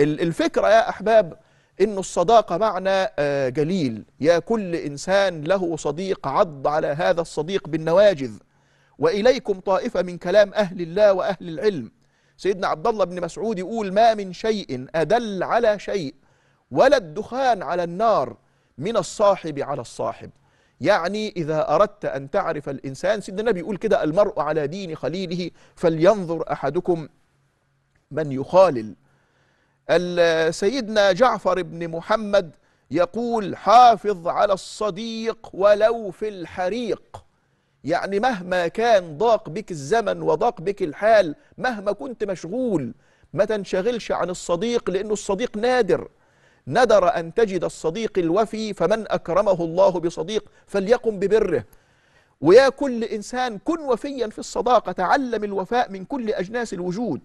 الفكرة يا أحباب إن الصداقة معنى جليل آه، يا كل إنسان له صديق عض على هذا الصديق بالنواجذ وإليكم طائفة من كلام أهل الله وأهل العلم سيدنا عبد الله بن مسعود يقول ما من شيء أدل على شيء ولا الدخان على النار من الصاحب على الصاحب يعني إذا أردت أن تعرف الإنسان سيدنا النبي يقول كده المرء على دين خليله فلينظر أحدكم من يخالل سيدنا جعفر بن محمد يقول حافظ على الصديق ولو في الحريق يعني مهما كان ضاق بك الزمن وضاق بك الحال مهما كنت مشغول ما تنشغلش عن الصديق لأنه الصديق نادر ندر أن تجد الصديق الوفي فمن أكرمه الله بصديق فليقم ببره ويا كل إنسان كن وفيا في الصداقة تعلم الوفاء من كل أجناس الوجود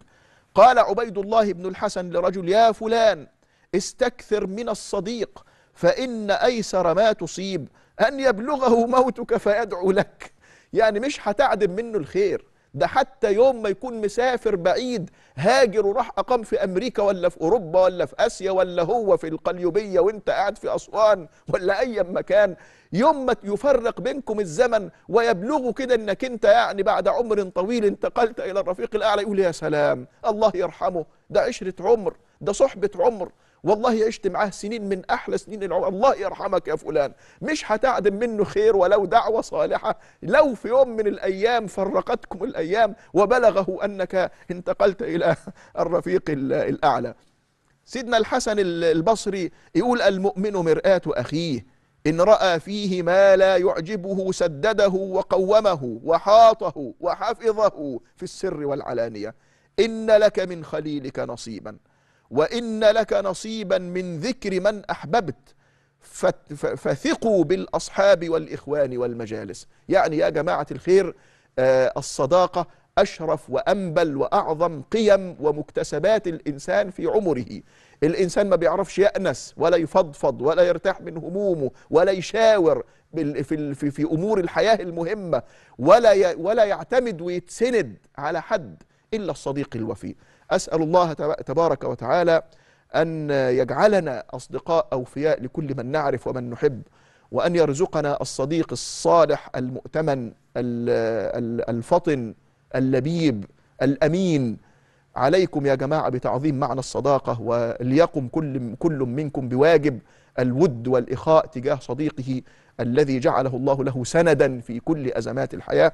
قال عبيد الله بن الحسن لرجل يا فلان استكثر من الصديق فإن أيسر ما تصيب أن يبلغه موتك فيدعو لك يعني مش هتعدم منه الخير ده حتى يوم ما يكون مسافر بعيد هاجر وراح أقام في أمريكا ولا في أوروبا ولا في آسيا ولا هو في القليوبية وانت قاعد في أسوان ولا أي مكان يوم ما يفرق بينكم الزمن ويبلغوا كده انك انت يعني بعد عمر طويل انتقلت الى الرفيق الاعلى يقول يا سلام الله يرحمه ده عشره عمر ده صحبه عمر والله عشت معاه سنين من احلى سنين العمر الله يرحمك يا فلان مش هتعدم منه خير ولو دعوه صالحه لو في يوم من الايام فرقتكم الايام وبلغه انك انتقلت الى الرفيق الاعلى سيدنا الحسن البصري يقول المؤمن مرآة أخيه إن رأى فيه ما لا يعجبه سدده وقومه وحاطه وحفظه في السر والعلانية إن لك من خليلك نصيبا وإن لك نصيبا من ذكر من أحببت فثقوا بالأصحاب والإخوان والمجالس يعني يا جماعة الخير آه، الصداقة أشرف وأنبل وأعظم قيم ومكتسبات الإنسان في عمره الإنسان ما بيعرفش يأنس ولا يفضفض ولا يرتاح من همومه ولا يشاور في, أمور الحياة المهمة ولا, ولا يعتمد ويتسند على حد إلا الصديق الوفي أسأل الله تبارك وتعالى أن يجعلنا أصدقاء أوفياء لكل من نعرف ومن نحب وأن يرزقنا الصديق الصالح المؤتمن الفطن اللبيب الأمين عليكم يا جماعة بتعظيم معنى الصداقة وليقم كل, كل منكم بواجب الود والإخاء تجاه صديقه الذي جعله الله له سندا في كل أزمات الحياة